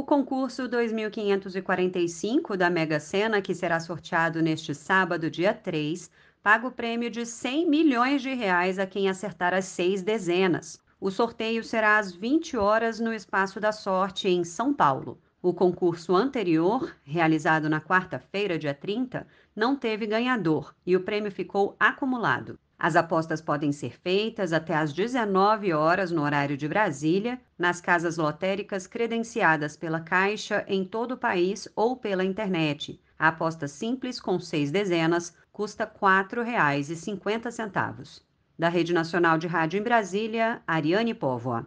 O concurso 2545 da Mega Sena, que será sorteado neste sábado, dia 3, paga o prêmio de 100 milhões de reais a quem acertar as seis dezenas. O sorteio será às 20 horas no Espaço da Sorte, em São Paulo. O concurso anterior, realizado na quarta-feira, dia 30, não teve ganhador e o prêmio ficou acumulado. As apostas podem ser feitas até às 19 horas no horário de Brasília, nas casas lotéricas credenciadas pela Caixa em todo o país ou pela internet. A aposta simples com seis dezenas custa R$ 4,50. Da Rede Nacional de Rádio em Brasília, Ariane Póvoa.